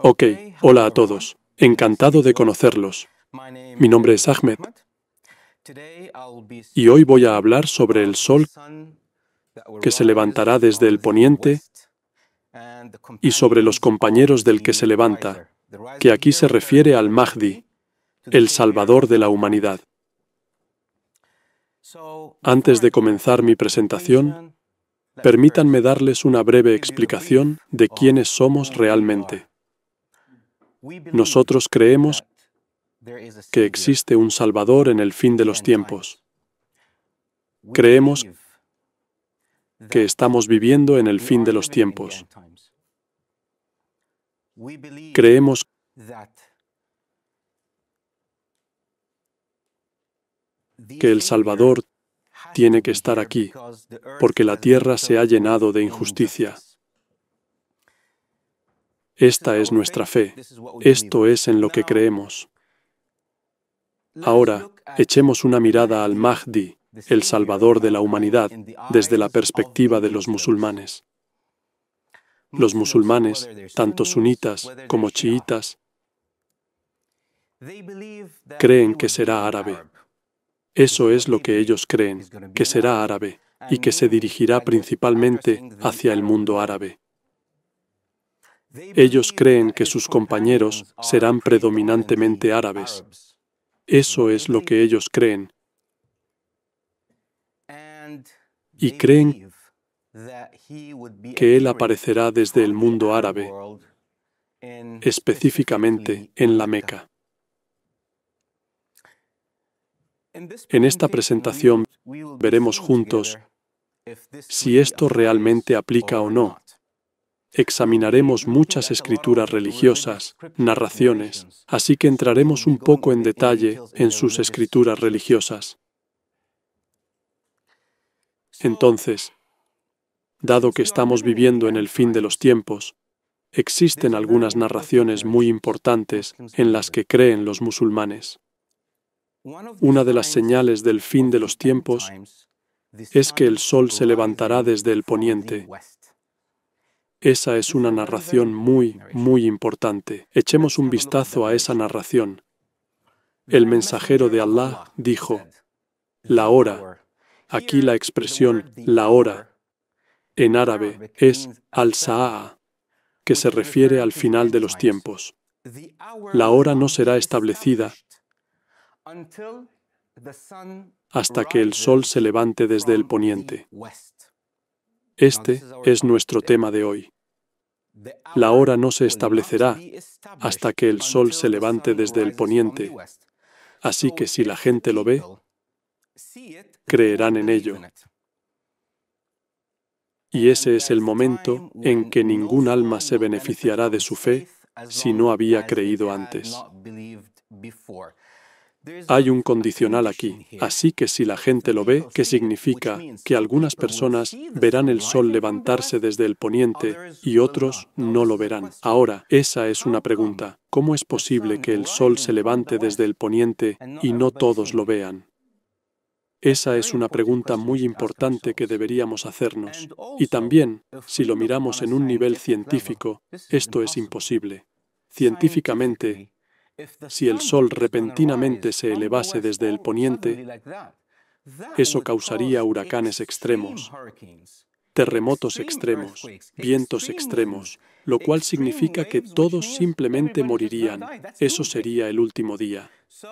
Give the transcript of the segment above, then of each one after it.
Ok, hola a todos. Encantado de conocerlos. Mi nombre es Ahmed. Y hoy voy a hablar sobre el sol que se levantará desde el poniente y sobre los compañeros del que se levanta, que aquí se refiere al Mahdi, el Salvador de la humanidad. Antes de comenzar mi presentación, permítanme darles una breve explicación de quiénes somos realmente. Nosotros creemos que existe un Salvador en el fin de los tiempos. Creemos que estamos viviendo en el fin de los tiempos. Creemos que el Salvador tiene que estar aquí, porque la tierra se ha llenado de injusticia. Esta es nuestra fe. Esto es en lo que creemos. Ahora, echemos una mirada al Mahdi, el Salvador de la humanidad, desde la perspectiva de los musulmanes. Los musulmanes, tanto sunitas como chiitas, creen que será árabe. Eso es lo que ellos creen, que será árabe y que se dirigirá principalmente hacia el mundo árabe. Ellos creen que sus compañeros serán predominantemente árabes. Eso es lo que ellos creen. Y creen que Él aparecerá desde el mundo árabe, específicamente en la Meca. En esta presentación veremos juntos si esto realmente aplica o no examinaremos muchas escrituras religiosas, narraciones, así que entraremos un poco en detalle en sus escrituras religiosas. Entonces, dado que estamos viviendo en el fin de los tiempos, existen algunas narraciones muy importantes en las que creen los musulmanes. Una de las señales del fin de los tiempos es que el sol se levantará desde el poniente esa es una narración muy, muy importante. Echemos un vistazo a esa narración. El mensajero de Allah dijo, la hora. Aquí la expresión la hora en árabe es al-sa'a, que se refiere al final de los tiempos. La hora no será establecida hasta que el sol se levante desde el poniente. Este es nuestro tema de hoy. La hora no se establecerá hasta que el sol se levante desde el poniente. Así que si la gente lo ve, creerán en ello. Y ese es el momento en que ningún alma se beneficiará de su fe si no había creído antes. Hay un condicional aquí, así que si la gente lo ve, ¿qué significa que algunas personas verán el sol levantarse desde el poniente y otros no lo verán. Ahora, esa es una pregunta. ¿Cómo es posible que el sol se levante desde el poniente y no todos lo vean? Esa es una pregunta muy importante que deberíamos hacernos. Y también, si lo miramos en un nivel científico, esto es imposible. Científicamente, si el sol repentinamente se elevase desde el poniente, eso causaría huracanes extremos, terremotos extremos, vientos extremos, lo cual significa que todos simplemente morirían. Eso sería el último día.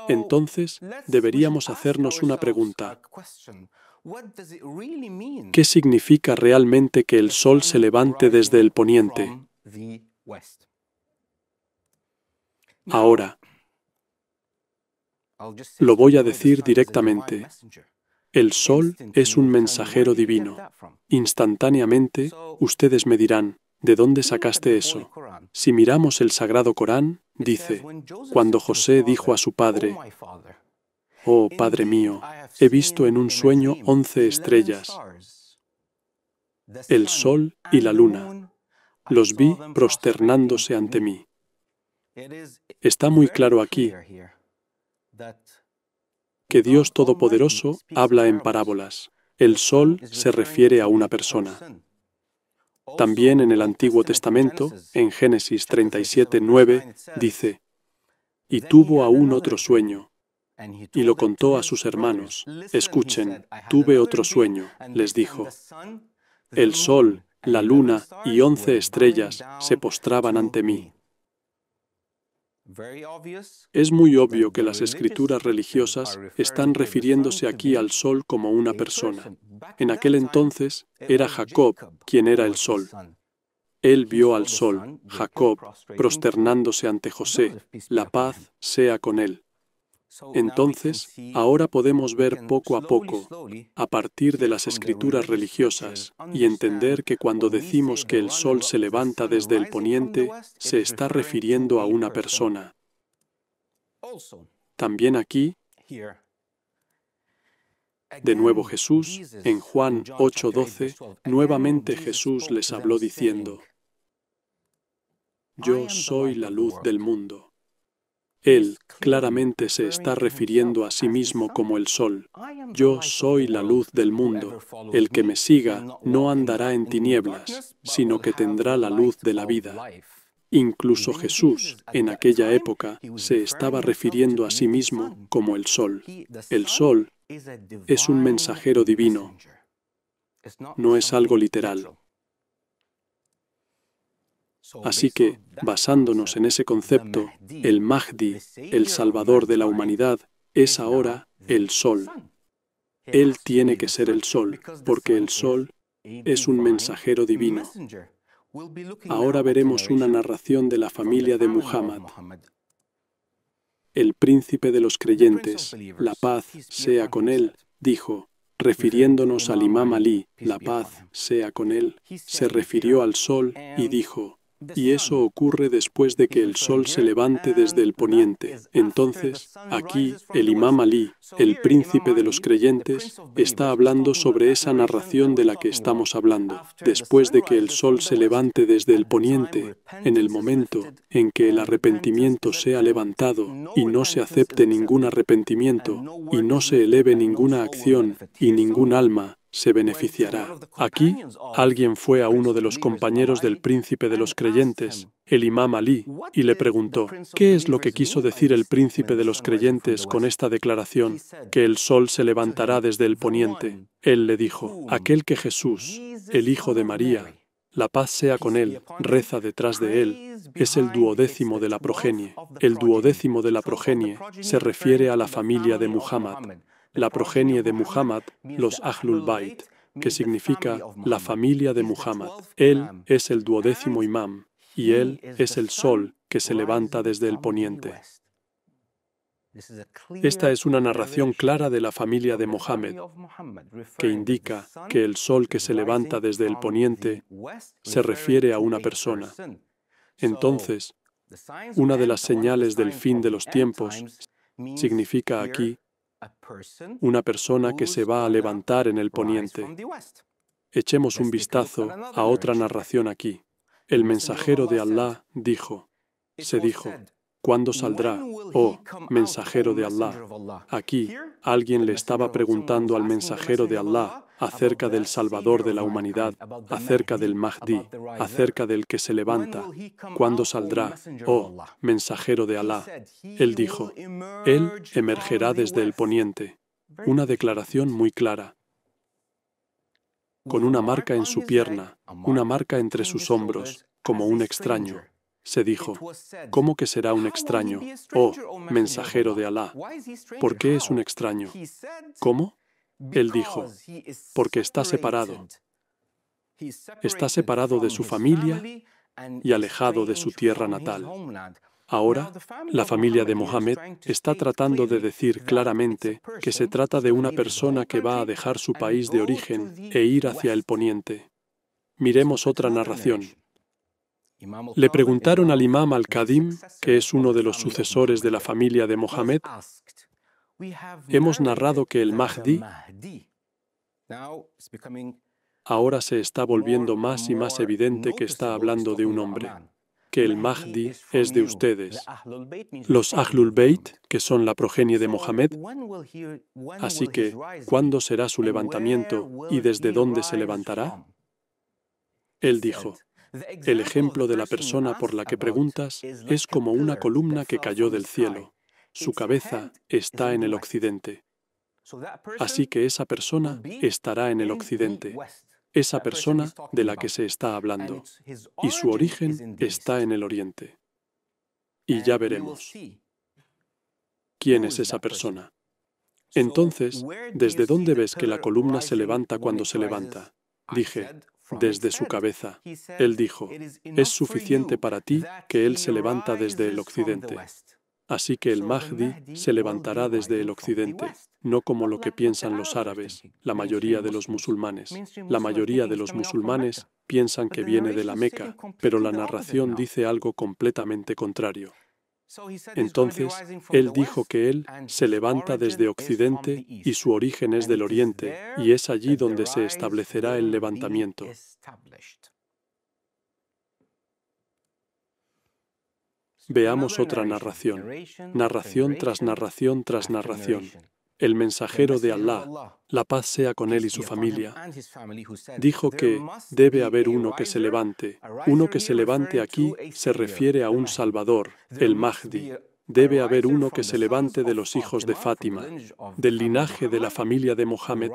Entonces, deberíamos hacernos una pregunta. ¿Qué significa realmente que el sol se levante desde el poniente? ahora. Lo voy a decir directamente. El sol es un mensajero divino. Instantáneamente, ustedes me dirán, ¿de dónde sacaste eso? Si miramos el Sagrado Corán, dice, cuando José dijo a su padre, Oh Padre mío, he visto en un sueño once estrellas, el sol y la luna. Los vi prosternándose ante mí. Está muy claro aquí que Dios Todopoderoso habla en parábolas. El sol se refiere a una persona. También en el Antiguo Testamento, en Génesis 37, 9, dice, y tuvo aún otro sueño, y lo contó a sus hermanos. Escuchen, tuve otro sueño, les dijo. El sol, la luna y once estrellas se postraban ante mí. Es muy obvio que las escrituras religiosas están refiriéndose aquí al sol como una persona. En aquel entonces era Jacob quien era el sol. Él vio al sol, Jacob, prosternándose ante José. La paz sea con él. Entonces, ahora podemos ver poco a poco, a partir de las escrituras religiosas, y entender que cuando decimos que el sol se levanta desde el poniente, se está refiriendo a una persona. También aquí, de nuevo Jesús, en Juan 8:12, nuevamente Jesús les habló diciendo, Yo soy la luz del mundo. Él claramente se está refiriendo a sí mismo como el sol. Yo soy la luz del mundo. El que me siga no andará en tinieblas, sino que tendrá la luz de la vida. Incluso Jesús, en aquella época, se estaba refiriendo a sí mismo como el sol. El sol es un mensajero divino. No es algo literal. Así que, basándonos en ese concepto, el Mahdi, el Salvador de la humanidad, es ahora el Sol. Él tiene que ser el Sol, porque el Sol es un mensajero divino. Ahora veremos una narración de la familia de Muhammad. El príncipe de los creyentes, la paz sea con él, dijo, refiriéndonos al imam Ali, la paz sea con él, se refirió al sol y dijo, y eso ocurre después de que el sol se levante desde el poniente. Entonces, aquí, el imam Ali, el príncipe de los creyentes, está hablando sobre esa narración de la que estamos hablando. Después de que el sol se levante desde el poniente, en el momento en que el arrepentimiento sea levantado y no se acepte ningún arrepentimiento y no se eleve ninguna acción y ningún alma, se beneficiará. Aquí, alguien fue a uno de los compañeros del príncipe de los creyentes, el imam Ali, y le preguntó, ¿qué es lo que quiso decir el príncipe de los creyentes con esta declaración, que el sol se levantará desde el poniente? Él le dijo, aquel que Jesús, el Hijo de María, la paz sea con él, reza detrás de él, es el duodécimo de la progenie. El duodécimo de la progenie se refiere a la familia de Muhammad la progenie de Muhammad, los Ahlul Bayt, que significa la familia de Muhammad. Él es el duodécimo imam y él es el sol que se levanta desde el poniente. Esta es una narración clara de la familia de Muhammad que indica que el sol que se levanta desde el poniente se refiere a una persona. Entonces, una de las señales del fin de los tiempos significa aquí una persona que se va a levantar en el poniente. Echemos un vistazo a otra narración aquí. El mensajero de oh Allah dijo, se dijo, ¿cuándo saldrá? Oh, mensajero de Allah. Aquí, alguien le estaba preguntando al mensajero de Allah, acerca del Salvador de la humanidad, acerca del Mahdi, acerca del que se levanta, cuándo saldrá, oh, mensajero de Alá. Él dijo, Él emergerá desde el poniente. Una declaración muy clara. Con una marca en su pierna, una marca entre sus hombros, como un extraño. Se dijo, ¿cómo que será un extraño? Oh, mensajero de Alá. ¿Por qué es un extraño? ¿Cómo? Él dijo, porque está separado. Está separado de su familia y alejado de su tierra natal. Ahora, la familia de Mohammed está tratando de decir claramente que se trata de una persona que va a dejar su país de origen e ir hacia el poniente. Miremos otra narración. Le preguntaron al imam al kadim que es uno de los sucesores de la familia de Mohammed, Hemos narrado que el Mahdi ahora se está volviendo más y más evidente que está hablando de un hombre, que el Mahdi es de ustedes, los Ahlul Bayt, que son la progenie de Mohamed. Así que, ¿cuándo será su levantamiento y desde dónde se levantará? Él dijo, el ejemplo de la persona por la que preguntas es como una columna que cayó del cielo. Su cabeza está en el occidente. Así que esa persona estará en el occidente. Esa persona de la que se está hablando. Y su origen está en el oriente. Y ya veremos quién es esa persona. Entonces, ¿desde dónde ves que la columna se levanta cuando se levanta? Dije, desde su cabeza. Él dijo, es suficiente para ti que él se levanta desde el occidente. Así que el Mahdi se levantará desde el occidente, no como lo que piensan los árabes, la mayoría de los musulmanes. La mayoría de los musulmanes piensan que viene de la Meca, pero la narración dice algo completamente contrario. Entonces, él dijo que él se levanta desde Occidente y su origen es del Oriente, y es allí donde se establecerá el levantamiento. Veamos otra narración, narración tras narración tras narración. El mensajero de Allah, la paz sea con él y su familia, dijo que debe haber uno que se levante. Uno que se levante aquí se refiere a un Salvador, el Mahdi, debe haber uno que se levante de los hijos de Fátima, del linaje de la familia de Mohammed,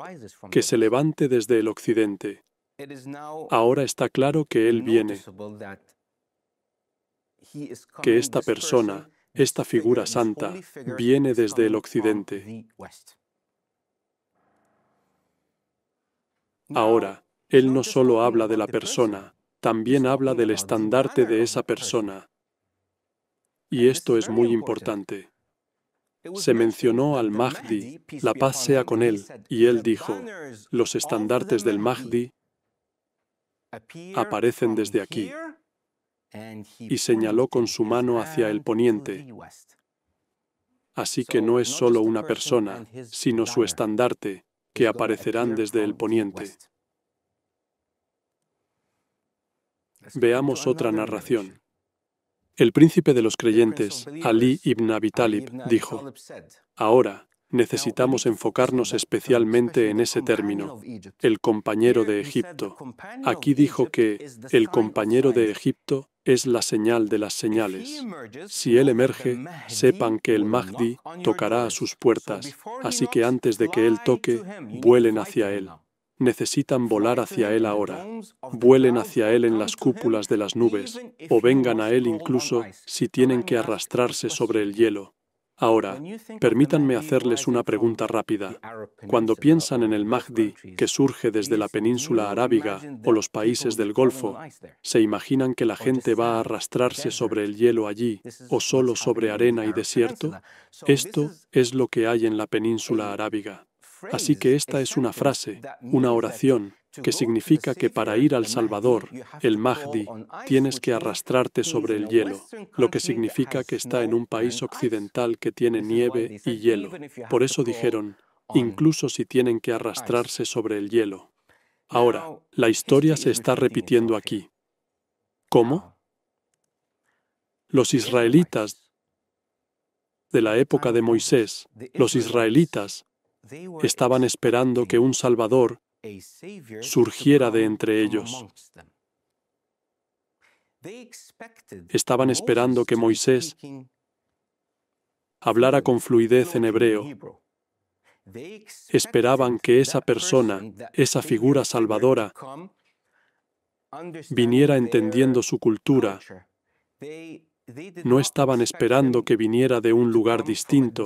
que se levante desde el occidente. Ahora está claro que él viene que esta persona, esta figura santa, viene desde el occidente. Ahora, él no solo habla de la persona, también habla del estandarte de esa persona. Y esto es muy importante. Se mencionó al Mahdi, la paz sea con él, y él dijo, los estandartes del Mahdi aparecen desde aquí y señaló con su mano hacia el poniente. Así que no es solo una persona, sino su estandarte, que aparecerán desde el poniente. Veamos otra narración. El príncipe de los creyentes, Ali ibn Abi dijo, Ahora, necesitamos enfocarnos especialmente en ese término, el compañero de Egipto. Aquí dijo que el compañero de Egipto es la señal de las señales. Si él emerge, sepan que el Mahdi tocará a sus puertas, así que antes de que él toque, vuelen hacia él. Necesitan volar hacia él ahora. Vuelen hacia él en las cúpulas de las nubes, o vengan a él incluso si tienen que arrastrarse sobre el hielo. Ahora, permítanme hacerles una pregunta rápida. Cuando piensan en el Mahdi que surge desde la península arábiga o los países del Golfo, ¿se imaginan que la gente va a arrastrarse sobre el hielo allí o solo sobre arena y desierto? Esto es lo que hay en la península arábiga. Así que esta es una frase, una oración que significa que para ir al Salvador, el Mahdi, tienes que arrastrarte sobre el hielo, lo que significa que está en un país occidental que tiene nieve y hielo. Por eso dijeron, incluso si tienen que arrastrarse sobre el hielo. Ahora, la historia se está repitiendo aquí. ¿Cómo? Los israelitas de la época de Moisés, los israelitas estaban esperando que un Salvador surgiera de entre ellos. Estaban esperando que Moisés hablara con fluidez en hebreo. Esperaban que esa persona, esa figura salvadora, viniera entendiendo su cultura. No estaban esperando que viniera de un lugar distinto.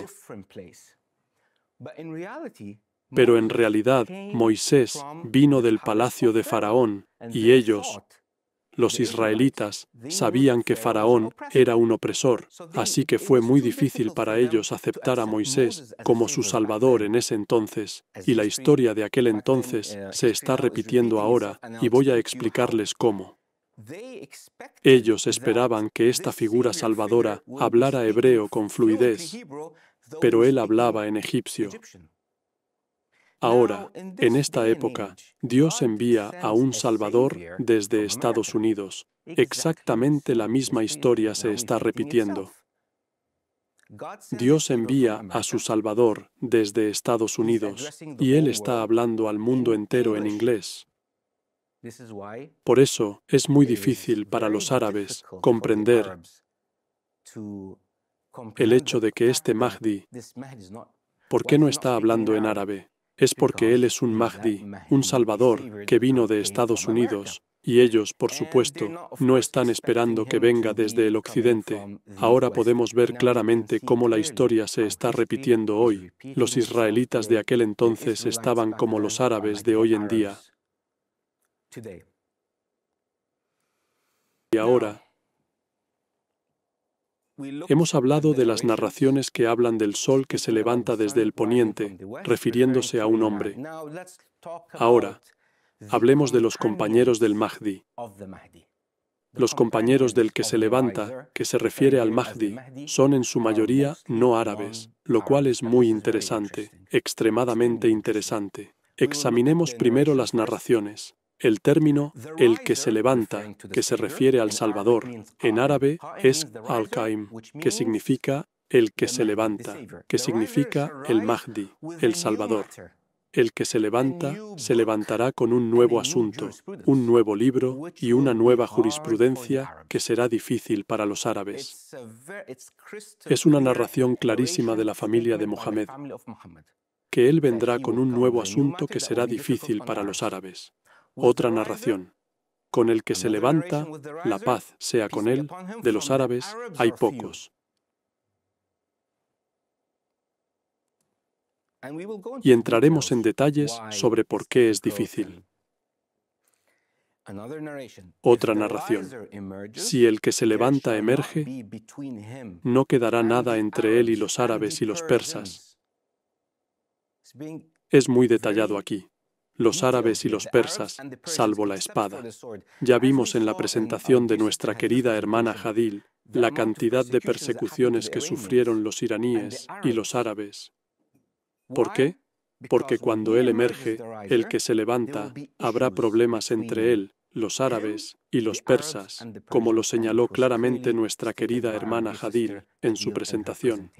Pero en realidad Moisés vino del palacio de Faraón y ellos, los israelitas, sabían que Faraón era un opresor, así que fue muy difícil para ellos aceptar a Moisés como su salvador en ese entonces, y la historia de aquel entonces uh, se está repitiendo ahora, y voy a explicarles cómo. Ellos esperaban que esta figura salvadora hablara hebreo con fluidez, pero él hablaba en egipcio. Ahora, en esta época, Dios envía a un Salvador desde Estados Unidos. Exactamente la misma historia se está repitiendo. Dios envía a su Salvador desde Estados Unidos y Él está hablando al mundo entero en inglés. Por eso es muy difícil para los árabes comprender el hecho de que este Mahdi, ¿por qué no está hablando en árabe? es porque él es un Mahdi, un Salvador, que vino de Estados Unidos, y ellos, por eh, supuesto, no están esperando que venga desde el Occidente. Ahora podemos ver claramente cómo la historia se está repitiendo hoy. Los israelitas de aquel entonces estaban como los árabes de hoy en día. Y ahora, Hemos hablado de las narraciones que hablan del sol que se levanta desde el poniente, refiriéndose a un hombre. Ahora, hablemos de los compañeros del Mahdi. Los compañeros del que se levanta, que se refiere al Mahdi, son en su mayoría no árabes, lo cual es muy interesante, extremadamente interesante. Examinemos primero las narraciones. El término el que se levanta, que se refiere al Salvador, en árabe es al kaim que significa el que se levanta, que significa el Mahdi, el Salvador. El que se levanta se levantará con un nuevo asunto, un nuevo libro y una nueva jurisprudencia que será difícil para los árabes. Es una narración clarísima de la familia de Mohamed, que él vendrá con un nuevo asunto que será difícil para los árabes otra narración, con el que se levanta, la paz sea con él, de los árabes hay pocos. Y entraremos en detalles sobre por qué es difícil. Otra narración. Si el que se levanta emerge, no quedará nada entre él y los árabes y los persas. Es muy detallado aquí los árabes y los persas, salvo la espada. Ya vimos en la presentación de nuestra querida hermana Hadil la cantidad de persecuciones que sufrieron los iraníes y los árabes. ¿Por qué? Porque cuando él emerge, el que se levanta, habrá problemas entre él, los árabes y los persas, como lo señaló claramente nuestra querida hermana Hadil en su presentación.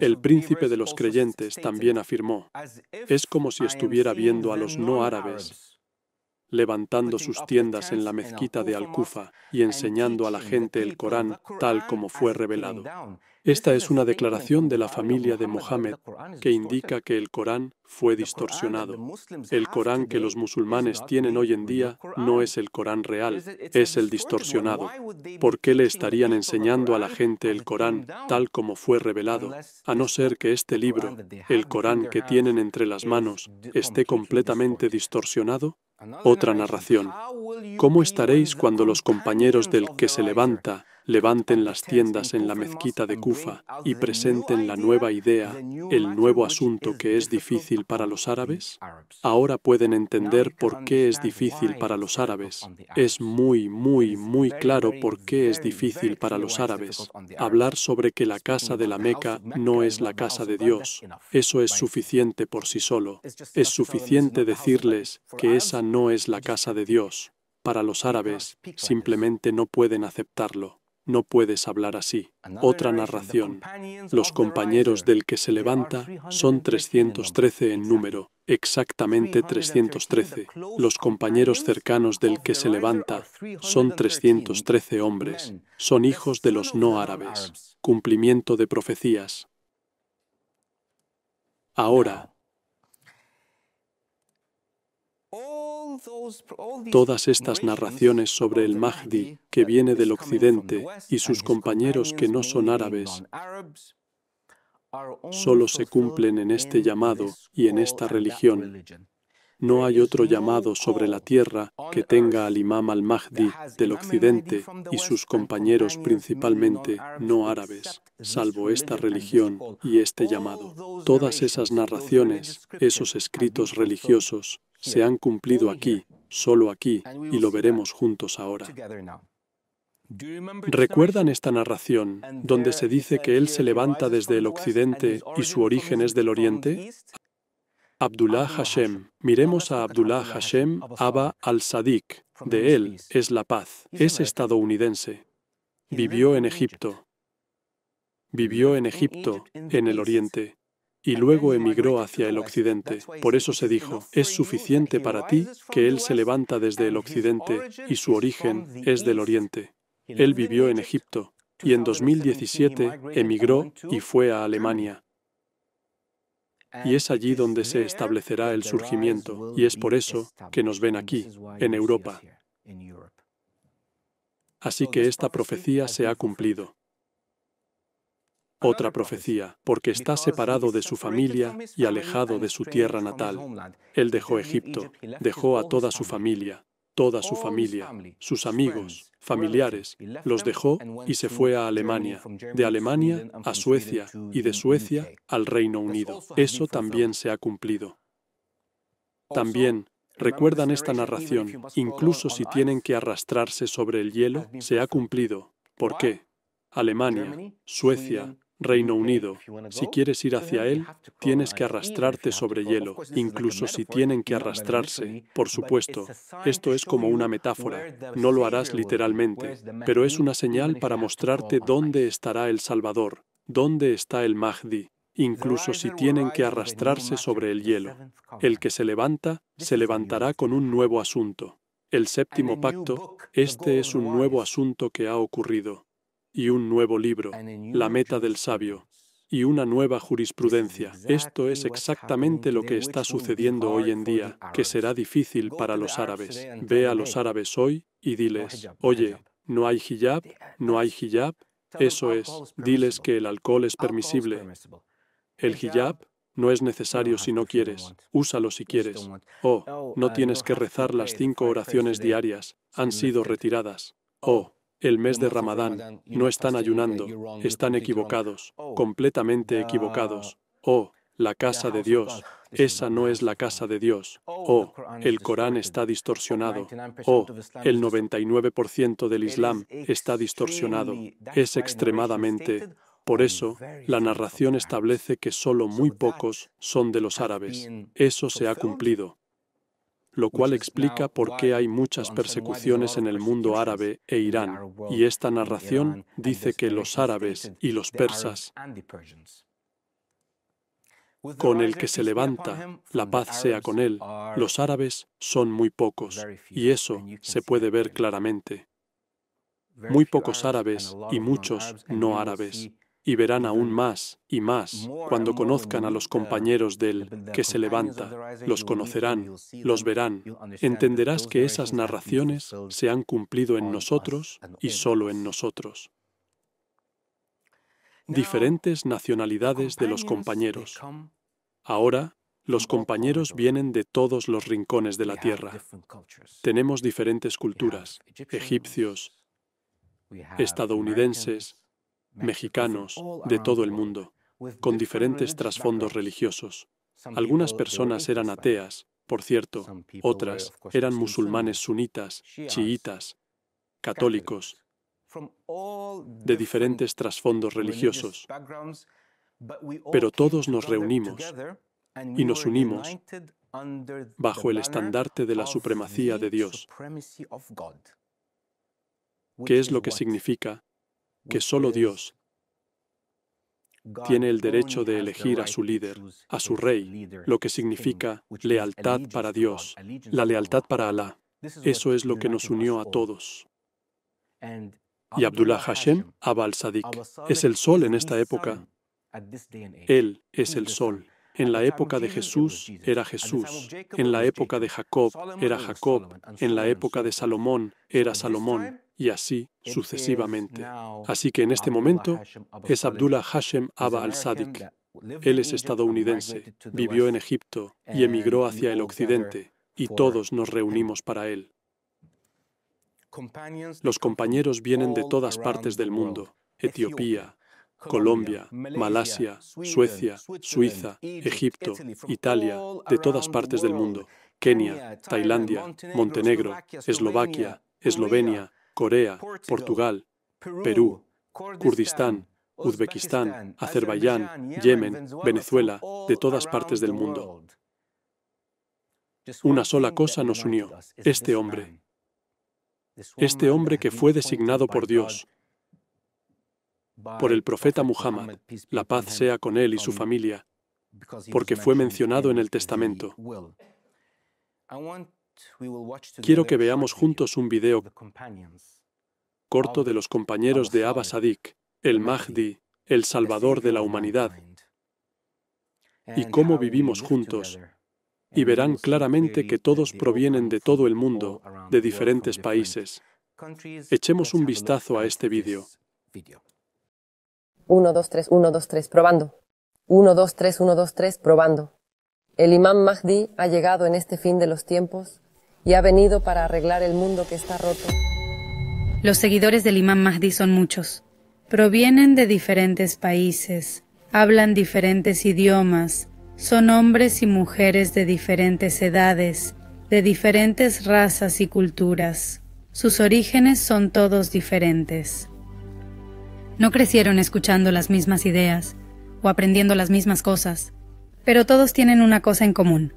El príncipe de los creyentes también afirmó, es como si estuviera viendo a los no árabes levantando sus tiendas en la mezquita de Al-Kufa y enseñando a la gente el Corán tal como fue revelado. Esta es una declaración de la familia de Mohammed que indica que el Corán fue distorsionado. El Corán que los musulmanes tienen hoy en día no es el Corán real, es el distorsionado. ¿Por qué le estarían enseñando a la gente el Corán tal como fue revelado, a no ser que este libro, el Corán que tienen entre las manos, esté completamente distorsionado? Otra narración. ¿Cómo estaréis cuando los compañeros del que se levanta levanten las tiendas en la mezquita de Kufa y presenten la nueva idea, el nuevo asunto que es difícil para los árabes? Ahora pueden entender por qué es difícil para los árabes. Es muy, muy, muy claro por qué es difícil para los árabes. Hablar sobre que la casa de la Meca no es la casa de Dios, eso es suficiente por sí solo. Es suficiente decirles que esa no es la casa de Dios. Para los árabes, simplemente no pueden aceptarlo no puedes hablar así. Otra narración. Los compañeros del que se levanta son 313 en número, exactamente 313. Los compañeros cercanos del que se levanta son 313 hombres. Son hijos de los no árabes. Cumplimiento de profecías. Ahora, Todas estas narraciones sobre el Mahdi que viene del occidente y sus compañeros que no son árabes solo se cumplen en este llamado y en esta religión. No hay otro llamado sobre la tierra que tenga al imam al-Mahdi del occidente y sus compañeros principalmente no árabes, salvo esta religión y este llamado. Todas esas narraciones, esos escritos religiosos, se han cumplido aquí, solo aquí, y lo veremos juntos ahora. ¿Recuerdan esta narración donde se dice que Él se levanta desde el occidente y su origen es del oriente? Abdullah Hashem. Miremos a Abdullah Hashem Abba al-Sadiq. De él es la paz. Es estadounidense. Vivió en Egipto. Vivió en Egipto, en el Oriente y luego emigró hacia el occidente. Por eso se dijo, es suficiente para ti que Él se levanta desde el occidente y su origen es del oriente. Él vivió en Egipto y en 2017 emigró y fue a Alemania. Y es allí donde se establecerá el surgimiento, y es por eso que nos ven aquí, en Europa. Así que esta profecía se ha cumplido. Otra profecía, porque está separado de su familia y alejado de su tierra natal. Él dejó Egipto, dejó a toda su familia, toda su familia, sus amigos, familiares, los dejó y se fue a Alemania, de Alemania a Suecia y de Suecia al Reino Unido. Eso también se ha cumplido. También, recuerdan esta narración, incluso si tienen que arrastrarse sobre el hielo, se ha cumplido. ¿Por qué? Alemania, Suecia, Reino Unido, si quieres ir hacia él, tienes que arrastrarte sobre hielo, incluso si tienen que arrastrarse. Por supuesto, esto es como una metáfora, no lo harás literalmente, pero es una señal para mostrarte dónde estará el Salvador, dónde está el Mahdi, incluso si tienen que arrastrarse sobre el hielo. El que se levanta, se levantará con un nuevo asunto. El séptimo pacto, este es un nuevo asunto que ha ocurrido y un nuevo libro, la meta del sabio, y una nueva jurisprudencia. Esto es exactamente lo que está sucediendo hoy en día, que será difícil para los árabes. Ve a los árabes hoy y diles, oye, no hay hijab, no hay hijab. Eso es, diles que el alcohol es permisible. El hijab no es necesario si no quieres. Úsalo si quieres. O, oh, oh, no uh, tienes que rezar las cinco oraciones diarias. Han sido retiradas. O, oh, oh, el mes de Ramadán, no están ayunando, están equivocados, oh, completamente equivocados. Oh, la casa de Dios, esa no es la casa de Dios. Oh, oh el Corán está distorsionado. Oh, el 99% del Islam está distorsionado. Es extremadamente... Por eso, la narración establece que solo muy pocos son de los árabes. Eso se ha cumplido lo cual explica por qué hay muchas persecuciones en el mundo árabe e Irán, y esta narración dice que los árabes y los persas con el que se levanta, la paz sea con él, los árabes son muy pocos, y eso se puede ver claramente. Muy pocos árabes y muchos no árabes, y verán aún más y más cuando conozcan a los uh, compañeros del que se levanta. Los conocerán, los verán. Entenderás que esas narraciones se han cumplido en nosotros y solo en nosotros. Diferentes nacionalidades de los compañeros. Ahora, los compañeros vienen de todos los rincones de la tierra. Tenemos diferentes culturas, egipcios, estadounidenses, mexicanos, de todo el mundo, con diferentes trasfondos religiosos. Algunas personas eran ateas, por cierto, otras eran musulmanes sunitas, chiitas, católicos, de diferentes trasfondos religiosos. Pero todos nos reunimos y nos unimos bajo el estandarte de la supremacía de Dios, ¿Qué es lo que significa que solo Dios tiene el derecho de elegir a su líder, a su rey, lo que significa lealtad para Dios, la lealtad para Alá. Eso es lo que nos unió a todos. Y Abdullah Hashem, Abba al-Sadiq, es el sol en esta época. Él es el sol. En la época de Jesús era Jesús. En la época de Jacob era Jacob. En la época de Salomón era Salomón. Y así sucesivamente. Así que en este momento es Abdullah Hashem Abba al-Sadiq. Él es estadounidense, vivió en Egipto y emigró hacia el occidente, y todos nos reunimos para él. Los compañeros vienen de todas partes del mundo, Etiopía, Colombia, Malasia, Suecia, Suiza, Egipto, Italia, de todas partes del mundo, Kenia, Tailandia, Montenegro, Eslovaquia, Eslovenia, Corea, Portugal, Perú, Kurdistán, Uzbekistán, Azerbaiyán, Yemen, Venezuela, de todas partes del mundo. Una sola cosa nos unió, este hombre. Este hombre que fue designado por Dios, por el profeta Muhammad, la paz sea con él y su familia, porque fue mencionado en el Testamento. Quiero que veamos juntos un video corto de los compañeros de Abba Sadiq, el Mahdi, el Salvador de la humanidad, y cómo vivimos juntos, y verán claramente que todos provienen de todo el mundo, de diferentes países. Echemos un vistazo a este vídeo. 1, 2, 3, 1, 2, 3, probando. 1, 2, 3, 1, 2, 3, probando. El imán Mahdi ha llegado en este fin de los tiempos y ha venido para arreglar el mundo que está roto. Los seguidores del imán Mahdi son muchos. Provienen de diferentes países, hablan diferentes idiomas, son hombres y mujeres de diferentes edades, de diferentes razas y culturas. Sus orígenes son todos diferentes. No crecieron escuchando las mismas ideas o aprendiendo las mismas cosas, pero todos tienen una cosa en común.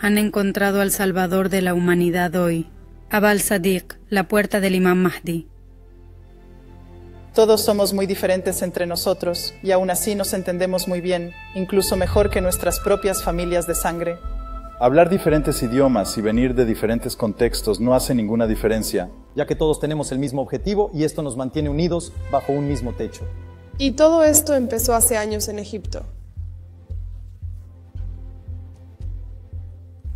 Han encontrado al Salvador de la humanidad hoy, Abal Sadiq, la puerta del Imam Mahdi. Todos somos muy diferentes entre nosotros y aún así nos entendemos muy bien, incluso mejor que nuestras propias familias de sangre. Hablar diferentes idiomas y venir de diferentes contextos no hace ninguna diferencia, ya que todos tenemos el mismo objetivo y esto nos mantiene unidos bajo un mismo techo. Y todo esto empezó hace años en Egipto.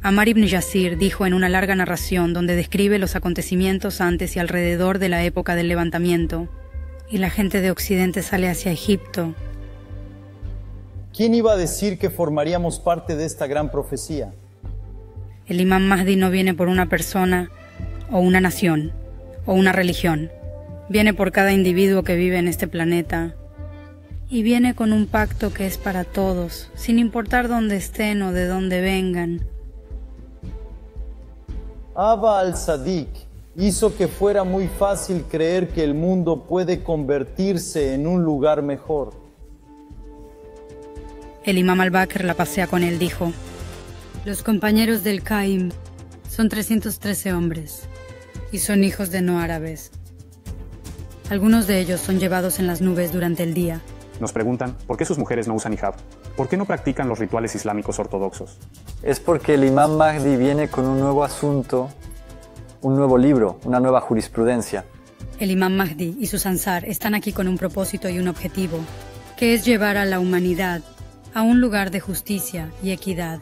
Amar ibn Yasir dijo en una larga narración donde describe los acontecimientos antes y alrededor de la época del levantamiento, y la gente de Occidente sale hacia Egipto. ¿Quién iba a decir que formaríamos parte de esta gran profecía? El imán Mahdi no viene por una persona o una nación o una religión. Viene por cada individuo que vive en este planeta y viene con un pacto que es para todos, sin importar dónde estén o de dónde vengan. Abba al-Sadiq hizo que fuera muy fácil creer que el mundo puede convertirse en un lugar mejor. El imam al-Bakr la pasea con él, dijo, los compañeros del Caim son 313 hombres y son hijos de no árabes. Algunos de ellos son llevados en las nubes durante el día. Nos preguntan por qué sus mujeres no usan hijab, por qué no practican los rituales islámicos ortodoxos. Es porque el imán Mahdi viene con un nuevo asunto, un nuevo libro, una nueva jurisprudencia. El imán Mahdi y su Ansar están aquí con un propósito y un objetivo, que es llevar a la humanidad a un lugar de justicia y equidad.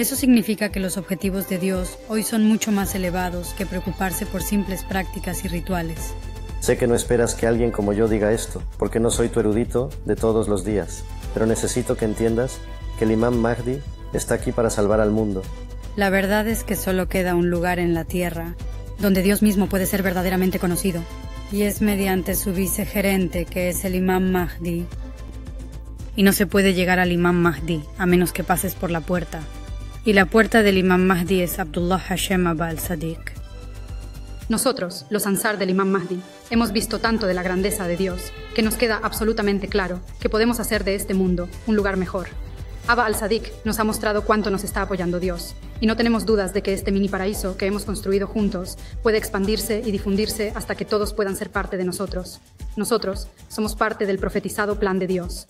Eso significa que los objetivos de Dios hoy son mucho más elevados que preocuparse por simples prácticas y rituales. Sé que no esperas que alguien como yo diga esto, porque no soy tu erudito de todos los días, pero necesito que entiendas que el imán Mahdi está aquí para salvar al mundo. La verdad es que solo queda un lugar en la tierra donde Dios mismo puede ser verdaderamente conocido, y es mediante su vicegerente que es el imán Mahdi. Y no se puede llegar al imán Mahdi a menos que pases por la puerta, y la puerta del Imam Mahdi es Abdullah Hashem Abba al-Sadiq. Nosotros, los Ansar del Imam Mahdi, hemos visto tanto de la grandeza de Dios que nos queda absolutamente claro que podemos hacer de este mundo un lugar mejor. Abba al-Sadiq nos ha mostrado cuánto nos está apoyando Dios, y no tenemos dudas de que este mini paraíso que hemos construido juntos puede expandirse y difundirse hasta que todos puedan ser parte de nosotros. Nosotros somos parte del profetizado plan de Dios.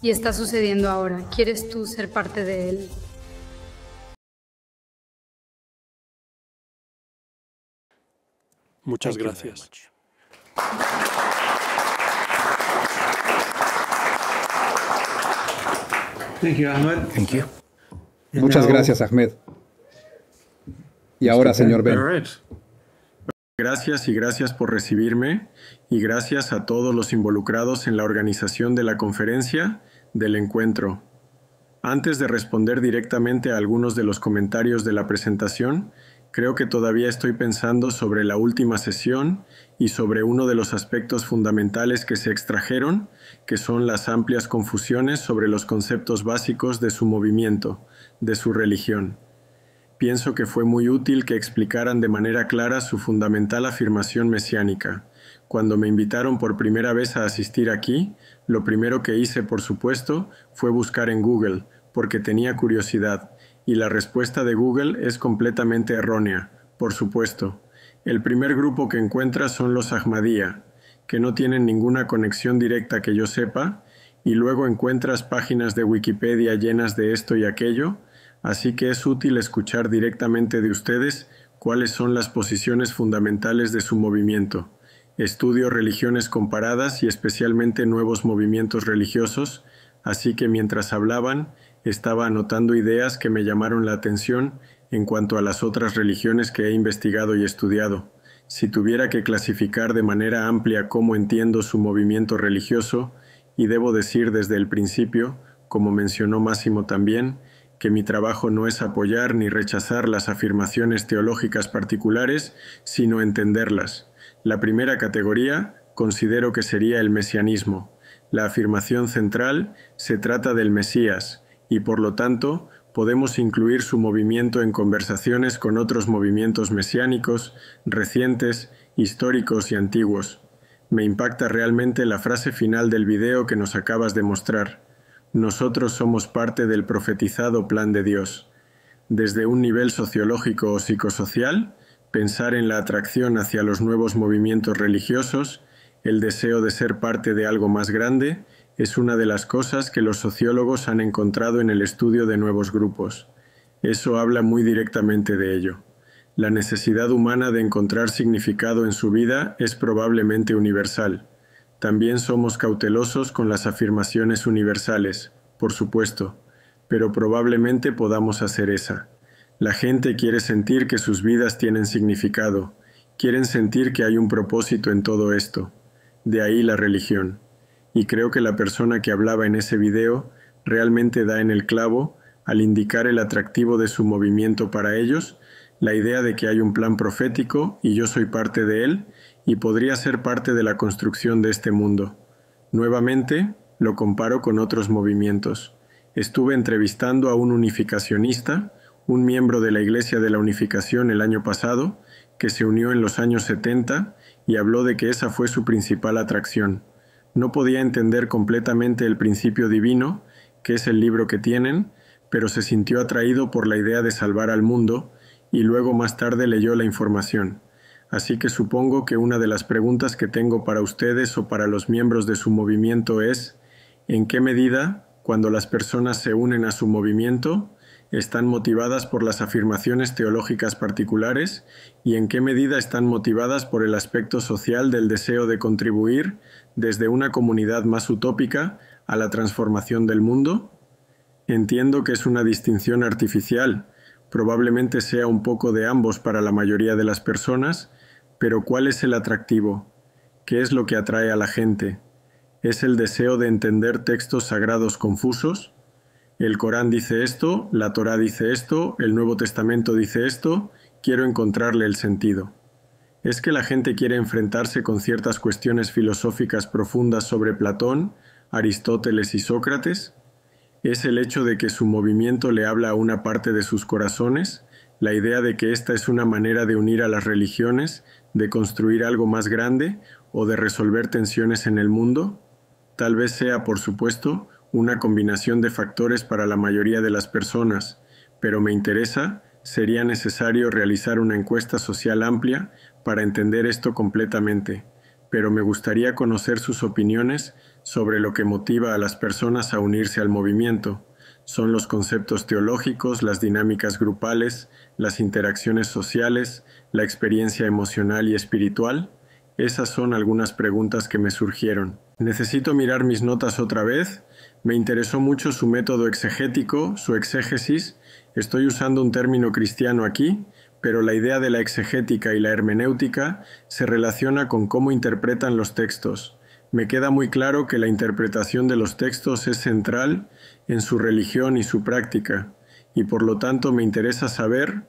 Y está sucediendo ahora. ¿Quieres tú ser parte de él? Muchas gracias. Muchas gracias, Ahmed. Y ahora, señor Ben. Gracias y gracias por recibirme y gracias a todos los involucrados en la organización de la conferencia del encuentro. Antes de responder directamente a algunos de los comentarios de la presentación, Creo que todavía estoy pensando sobre la última sesión y sobre uno de los aspectos fundamentales que se extrajeron, que son las amplias confusiones sobre los conceptos básicos de su movimiento, de su religión. Pienso que fue muy útil que explicaran de manera clara su fundamental afirmación mesiánica. Cuando me invitaron por primera vez a asistir aquí, lo primero que hice, por supuesto, fue buscar en Google, porque tenía curiosidad, y la respuesta de Google es completamente errónea, por supuesto. El primer grupo que encuentras son los Ahmadiyya, que no tienen ninguna conexión directa que yo sepa, y luego encuentras páginas de Wikipedia llenas de esto y aquello, así que es útil escuchar directamente de ustedes cuáles son las posiciones fundamentales de su movimiento. Estudio religiones comparadas y especialmente nuevos movimientos religiosos, así que mientras hablaban, estaba anotando ideas que me llamaron la atención en cuanto a las otras religiones que he investigado y estudiado. Si tuviera que clasificar de manera amplia cómo entiendo su movimiento religioso, y debo decir desde el principio, como mencionó Máximo también, que mi trabajo no es apoyar ni rechazar las afirmaciones teológicas particulares, sino entenderlas. La primera categoría considero que sería el mesianismo. La afirmación central se trata del Mesías, y por lo tanto podemos incluir su movimiento en conversaciones con otros movimientos mesiánicos, recientes, históricos y antiguos. Me impacta realmente la frase final del video que nos acabas de mostrar. Nosotros somos parte del profetizado plan de Dios. Desde un nivel sociológico o psicosocial, pensar en la atracción hacia los nuevos movimientos religiosos, el deseo de ser parte de algo más grande es una de las cosas que los sociólogos han encontrado en el estudio de nuevos grupos. Eso habla muy directamente de ello. La necesidad humana de encontrar significado en su vida es probablemente universal. También somos cautelosos con las afirmaciones universales, por supuesto, pero probablemente podamos hacer esa. La gente quiere sentir que sus vidas tienen significado, quieren sentir que hay un propósito en todo esto. De ahí la religión y creo que la persona que hablaba en ese video realmente da en el clavo al indicar el atractivo de su movimiento para ellos, la idea de que hay un plan profético y yo soy parte de él y podría ser parte de la construcción de este mundo. Nuevamente, lo comparo con otros movimientos. Estuve entrevistando a un unificacionista, un miembro de la Iglesia de la Unificación el año pasado, que se unió en los años 70 y habló de que esa fue su principal atracción, no podía entender completamente el principio divino, que es el libro que tienen, pero se sintió atraído por la idea de salvar al mundo, y luego más tarde leyó la información. Así que supongo que una de las preguntas que tengo para ustedes o para los miembros de su movimiento es, ¿en qué medida, cuando las personas se unen a su movimiento, están motivadas por las afirmaciones teológicas particulares y en qué medida están motivadas por el aspecto social del deseo de contribuir, desde una comunidad más utópica a la transformación del mundo? Entiendo que es una distinción artificial, probablemente sea un poco de ambos para la mayoría de las personas, pero ¿cuál es el atractivo? ¿Qué es lo que atrae a la gente? ¿Es el deseo de entender textos sagrados confusos? El Corán dice esto, la Torá dice esto, el Nuevo Testamento dice esto, quiero encontrarle el sentido es que la gente quiere enfrentarse con ciertas cuestiones filosóficas profundas sobre Platón, Aristóteles y Sócrates? ¿Es el hecho de que su movimiento le habla a una parte de sus corazones? ¿La idea de que esta es una manera de unir a las religiones, de construir algo más grande o de resolver tensiones en el mundo? Tal vez sea, por supuesto, una combinación de factores para la mayoría de las personas, pero me interesa, sería necesario realizar una encuesta social amplia para entender esto completamente, pero me gustaría conocer sus opiniones sobre lo que motiva a las personas a unirse al movimiento. Son los conceptos teológicos, las dinámicas grupales, las interacciones sociales, la experiencia emocional y espiritual. Esas son algunas preguntas que me surgieron. Necesito mirar mis notas otra vez. Me interesó mucho su método exegético, su exégesis. Estoy usando un término cristiano aquí, pero la idea de la exegética y la hermenéutica se relaciona con cómo interpretan los textos. Me queda muy claro que la interpretación de los textos es central en su religión y su práctica, y por lo tanto me interesa saber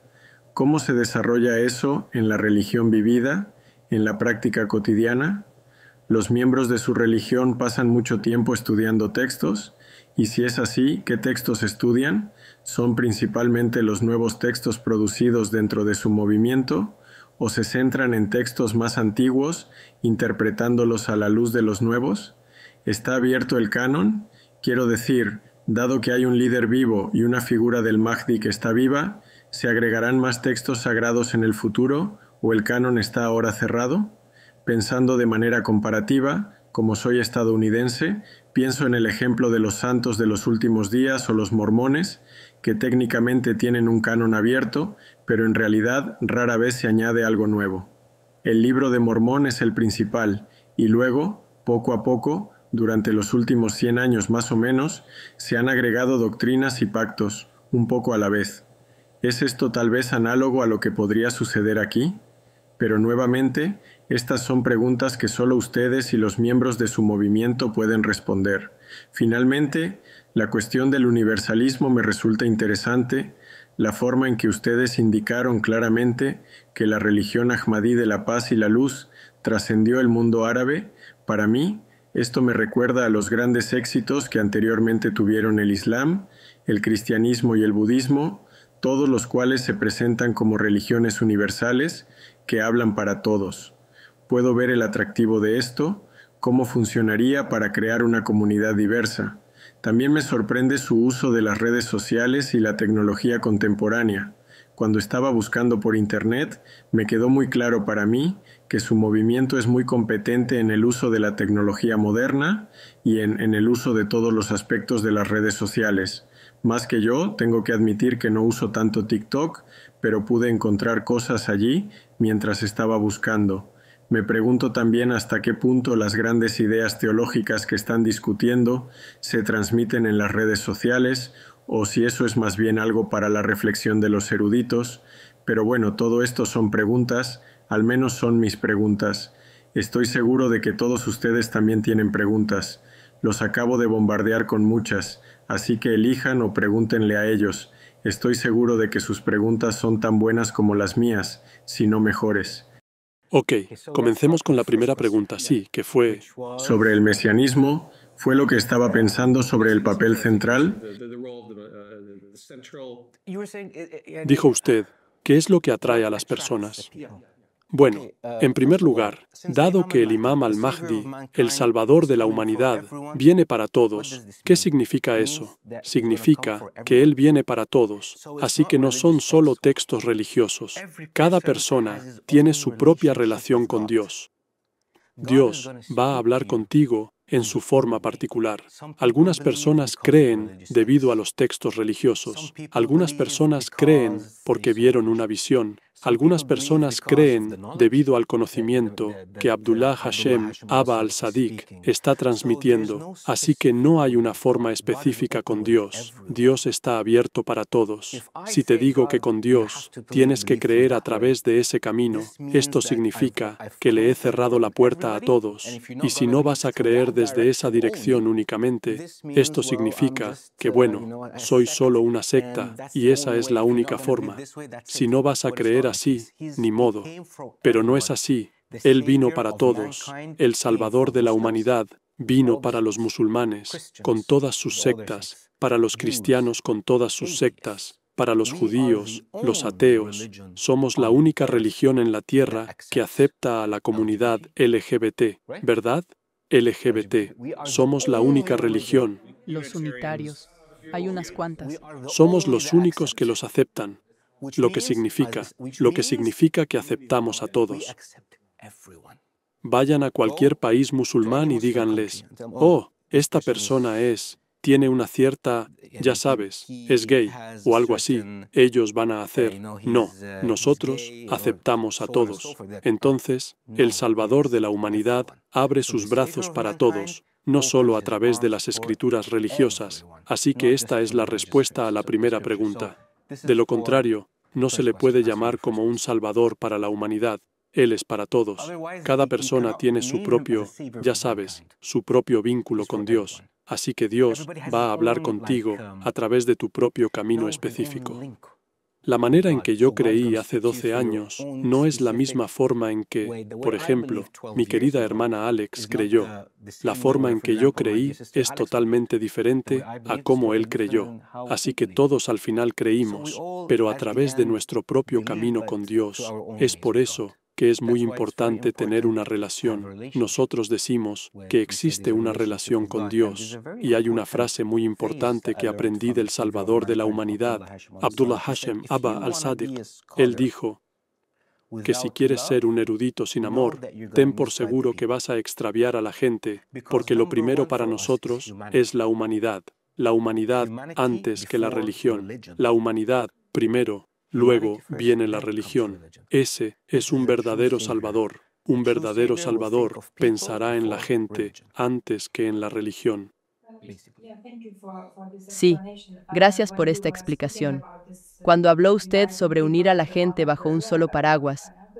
cómo se desarrolla eso en la religión vivida, en la práctica cotidiana. Los miembros de su religión pasan mucho tiempo estudiando textos, y si es así, ¿qué textos estudian? ¿Son principalmente los nuevos textos producidos dentro de su movimiento o se centran en textos más antiguos, interpretándolos a la luz de los nuevos? ¿Está abierto el canon? Quiero decir, dado que hay un líder vivo y una figura del Mahdi que está viva, ¿se agregarán más textos sagrados en el futuro o el canon está ahora cerrado? Pensando de manera comparativa, como soy estadounidense, pienso en el ejemplo de los santos de los últimos días o los mormones, que técnicamente tienen un canon abierto, pero en realidad rara vez se añade algo nuevo. El libro de Mormón es el principal, y luego, poco a poco, durante los últimos 100 años más o menos, se han agregado doctrinas y pactos, un poco a la vez. ¿Es esto tal vez análogo a lo que podría suceder aquí? Pero nuevamente, estas son preguntas que solo ustedes y los miembros de su movimiento pueden responder. Finalmente, la cuestión del universalismo me resulta interesante, la forma en que ustedes indicaron claramente que la religión ahmadí de la paz y la luz trascendió el mundo árabe, para mí, esto me recuerda a los grandes éxitos que anteriormente tuvieron el Islam, el cristianismo y el budismo, todos los cuales se presentan como religiones universales que hablan para todos. Puedo ver el atractivo de esto, cómo funcionaría para crear una comunidad diversa, también me sorprende su uso de las redes sociales y la tecnología contemporánea. Cuando estaba buscando por Internet, me quedó muy claro para mí que su movimiento es muy competente en el uso de la tecnología moderna y en, el uso de todos los aspectos de las redes sociales. Más que yo, tengo que admitir que no uso tanto TikTok, pero pude encontrar cosas allí mientras estaba buscando. Me pregunto también hasta qué punto las grandes ideas teológicas que están discutiendo se transmiten en las redes sociales o si eso es más bien algo para la reflexión de los eruditos, pero bueno, todo esto son preguntas, al menos son mis preguntas. Estoy seguro de que todos ustedes también tienen preguntas. Los acabo de bombardear con muchas, así que elijan o pregúntenle a ellos. Estoy seguro de que sus preguntas son tan buenas como las mías, si no mejores. Ok, comencemos con la primera pregunta, sí, que fue... Sobre el mesianismo, ¿fue lo que estaba pensando sobre el papel central? Eh, eh, eh, Dijo usted, ¿qué es lo que atrae a las personas? Bueno, eh, ah, en primer lugar, dado que el imam al-Mahdi, el salvador de la humanidad, viene para todos, ¿qué significa eso? Significa que Él viene para todos, así que no son solo textos religiosos. Cada persona tiene su propia relación con Dios. Dios va a hablar contigo en su forma particular. Algunas personas creen debido a los textos religiosos. Algunas personas creen porque vieron una visión. Algunas personas creen, debido al conocimiento, que Abdullah Hashem Abba al-Sadiq está transmitiendo, así que no hay una forma específica con Dios. Dios está abierto para todos. Si te digo que con Dios tienes que creer a través de ese camino, esto significa que le he cerrado la puerta a todos. Y si no vas a creer desde esa dirección únicamente, esto significa que, bueno, soy solo una secta y esa es la única forma. Si no vas a creer así, ni modo. Pero no es así. Él vino para todos. El Salvador de la humanidad vino para los musulmanes, con todas sus sectas, para los cristianos con todas sus sectas, para los judíos, los ateos, somos la única religión en la Tierra que acepta a la comunidad LGBT, ¿verdad? LGBT. Somos la única religión. Los unitarios. Hay unas cuantas. Somos los únicos que los aceptan lo que significa, lo que significa que aceptamos a todos. Vayan a cualquier país musulmán y díganles, oh, esta persona es, tiene una cierta, ya sabes, es gay o algo así, ellos van a hacer, no, uh, nosotros aceptamos a todos. Entonces, el Salvador de la humanidad abre sus brazos para todos, no solo a través de las escrituras religiosas. Así que esta es la respuesta a la primera pregunta. De lo contrario, no se le puede llamar como un salvador para la humanidad. Él es para todos. Cada persona tiene su propio, ya sabes, su propio vínculo con Dios. Así que Dios va a hablar contigo um, a través de tu propio camino específico. La manera en que yo creí hace 12 años no es la misma forma en que, por ejemplo, mi querida hermana Alex creyó. La forma en que yo creí es totalmente diferente a cómo él creyó. Así que todos al final creímos, pero a través de nuestro propio camino con Dios. Es por eso que es muy importante tener una relación. Nosotros decimos que existe una relación con Dios y hay una frase muy importante que aprendí del Salvador de la humanidad, Abdullah Hashem Abba al-Sadiq. Él dijo, que si quieres ser un erudito sin amor, ten por seguro que vas a extraviar a la gente, porque lo primero para nosotros es la humanidad, la humanidad antes que la religión, la humanidad primero Luego viene la religión. Ese es un verdadero salvador. Un verdadero salvador pensará en la gente antes que en la religión. Sí, gracias por esta explicación. Uh, Cuando habló usted sobre unir a la gente bajo un solo paraguas, uh,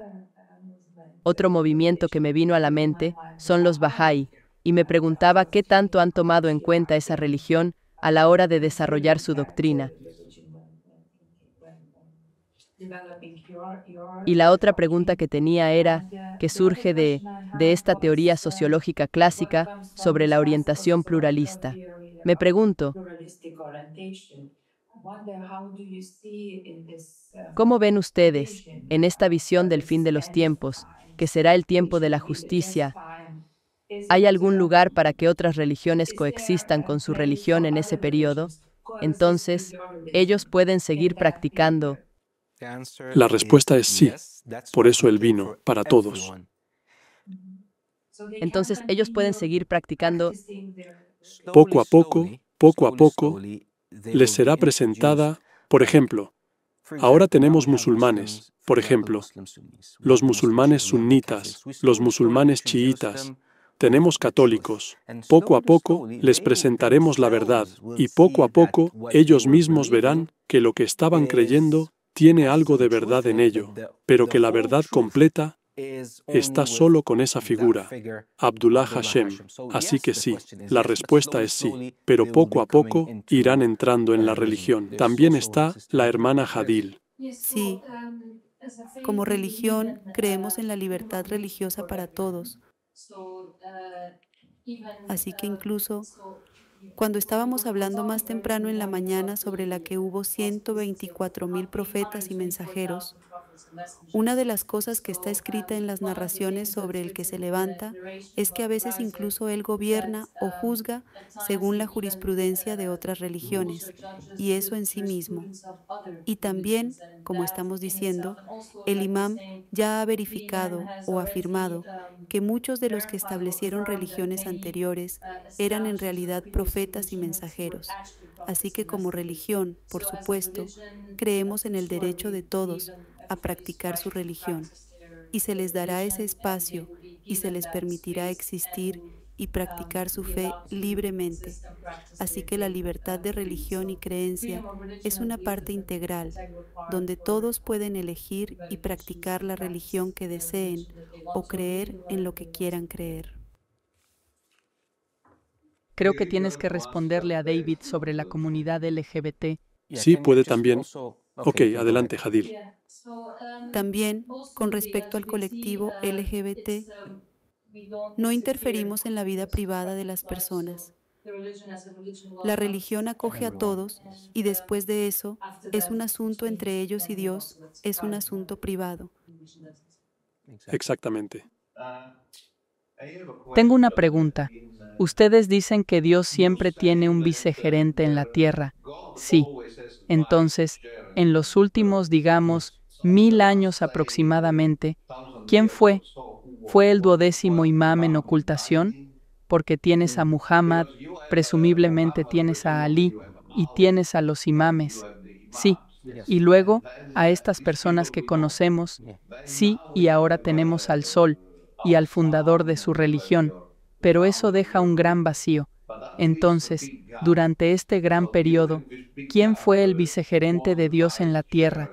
otro movimiento que me vino a la mente son los Bahá'í, y me preguntaba qué tanto han tomado en cuenta esa religión a la hora de desarrollar su doctrina, y la otra pregunta que tenía era, que surge de, de esta teoría sociológica clásica sobre la orientación pluralista. Me pregunto, ¿Cómo ven ustedes en esta visión del fin de los tiempos, que será el tiempo de la justicia? ¿Hay algún lugar para que otras religiones coexistan con su religión en ese periodo? Entonces, ellos pueden seguir practicando la respuesta es sí. Por eso el vino, para todos. Entonces ellos pueden seguir practicando. Poco a poco, poco a poco, les será presentada, por ejemplo, ahora tenemos musulmanes, por ejemplo, los musulmanes sunnitas, los musulmanes chiitas, tenemos católicos. Poco a poco les presentaremos la verdad y poco a poco ellos mismos verán que lo que estaban creyendo tiene algo de verdad en ello, pero que la verdad completa está solo con esa figura, Abdullah Hashem. Así que sí, la respuesta es sí, pero poco a poco irán entrando en la religión. También está la hermana Hadil. Sí, como religión creemos en la libertad religiosa para todos. Así que incluso cuando estábamos hablando más temprano en la mañana sobre la que hubo 124 mil profetas y mensajeros, una de las cosas que está escrita en las narraciones sobre el que se levanta es que a veces incluso él gobierna o juzga según la jurisprudencia de otras religiones, y eso en sí mismo. Y también, como estamos diciendo, el imam ya ha verificado o afirmado que muchos de los que establecieron religiones anteriores eran en realidad profetas y mensajeros. Así que como religión, por supuesto, creemos en el derecho de todos a practicar su religión y se les dará ese espacio y se les permitirá existir y practicar su fe libremente. Así que la libertad de religión y creencia es una parte integral, donde todos pueden elegir y practicar la religión que deseen o creer en lo que quieran creer. Creo que tienes que responderle a David sobre la comunidad LGBT. Sí, puede también. Ok, adelante, Jadil. Um, También con uh, respecto al colectivo uh, LGBT, um, no interferimos en la vida privada de las uh, personas. La religión acoge a todos y después de eso es un asunto entre ellos y Dios, es un asunto privado. Exactamente. Tengo una pregunta. Ustedes dicen que Dios siempre tiene un vicegerente en la tierra. Sí. Entonces, en los últimos, digamos, mil años aproximadamente, ¿quién fue? ¿Fue el duodécimo imam en ocultación? Porque tienes a Muhammad, presumiblemente tienes a Ali y tienes a los imames. Sí, y luego a estas personas que conocemos, sí, y ahora tenemos al sol y al fundador de su religión, pero eso deja un gran vacío. Entonces, durante este gran periodo, ¿quién fue el vicegerente de Dios en la tierra?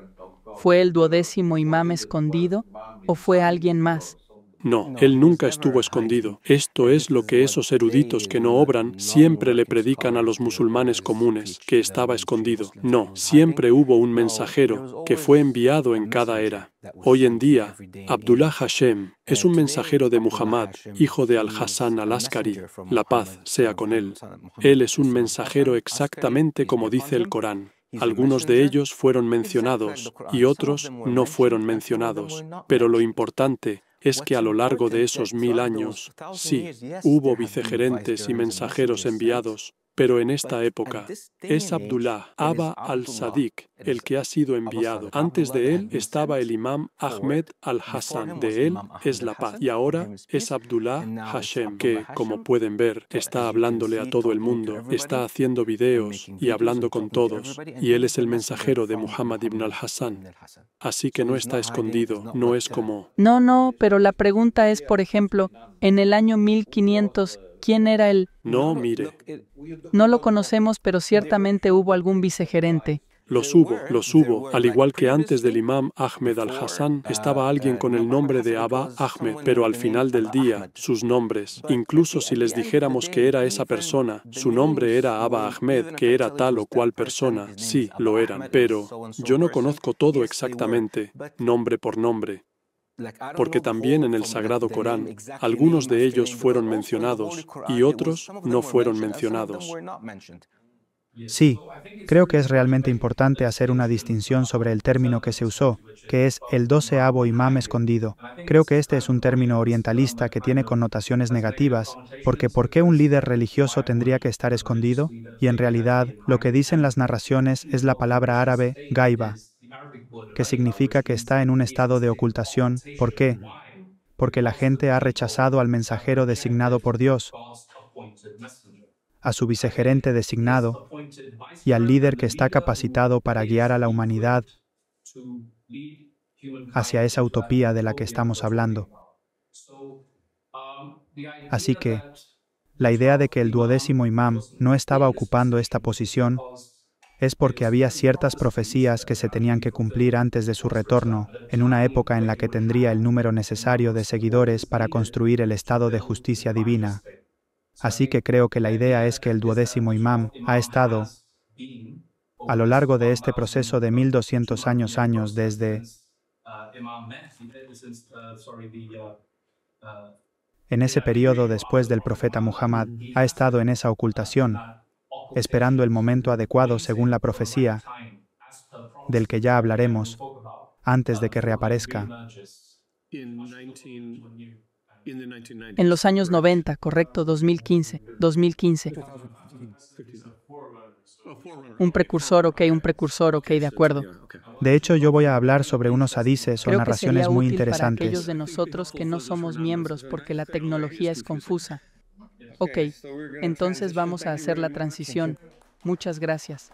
¿Fue el duodécimo imam escondido o fue alguien más? No, él nunca estuvo escondido. Esto es lo que esos eruditos que no obran siempre le predican a los musulmanes comunes, que estaba escondido. No, siempre hubo un mensajero que fue enviado en cada era. Hoy en día, Abdullah Hashem es un mensajero de Muhammad, hijo de Al-Hassan al-Askari. La paz sea con él. Él es un mensajero exactamente como dice el Corán. Algunos de ellos fueron mencionados y otros no fueron mencionados, pero lo importante es que a lo largo de esos mil años, sí, hubo vicegerentes y mensajeros enviados, pero en esta época es Abdullah Abba al-Sadiq el que ha sido enviado. Antes de él estaba el imam Ahmed al-Hassan. De él es la paz. Y ahora es Abdullah Hashem, que, como pueden ver, está hablándole a todo el mundo, está haciendo videos y hablando con todos. Y él es el mensajero de Muhammad ibn al-Hassan. Así que no está escondido, no es como... No, no, pero la pregunta es, por ejemplo, en el año 1500 ¿Quién era él? No, mire. No lo conocemos, pero ciertamente hubo algún vicegerente. Los hubo, los hubo. Al igual que antes del imam Ahmed al-Hassan, estaba alguien con el nombre de Abba Ahmed, pero al final del día, sus nombres, incluso si les dijéramos que era esa persona, su nombre era Abba Ahmed, que era tal o cual persona, sí, lo eran, pero yo no conozco todo exactamente, nombre por nombre porque también en el Sagrado Corán algunos de ellos fueron mencionados y otros no fueron mencionados. Sí, creo que es realmente importante hacer una distinción sobre el término que se usó, que es el doceavo imam escondido. Creo que este es un término orientalista que tiene connotaciones negativas, porque ¿por qué un líder religioso tendría que estar escondido? Y en realidad, lo que dicen las narraciones es la palabra árabe gaiba, que significa que está en un estado de ocultación. ¿Por qué? Porque la gente ha rechazado al mensajero designado por Dios, a su vicegerente designado y al líder que está capacitado para guiar a la humanidad hacia esa utopía de la que estamos hablando. Así que, la idea de que el duodécimo imam no estaba ocupando esta posición es porque había ciertas profecías que se tenían que cumplir antes de su retorno, en una época en la que tendría el número necesario de seguidores para construir el estado de justicia divina. Así que creo que la idea es que el duodécimo imam ha estado a lo largo de este proceso de 1200 años años desde en ese periodo después del profeta Muhammad, ha estado en esa ocultación, esperando el momento adecuado según la profecía, del que ya hablaremos antes de que reaparezca. En los años 90, correcto, 2015, 2015. Un precursor, ok, un precursor, ok, de acuerdo. De hecho, yo voy a hablar sobre unos adices o narraciones muy interesantes. Para aquellos de nosotros que no somos miembros porque la tecnología es confusa. Ok, entonces vamos a hacer la transición. Muchas gracias.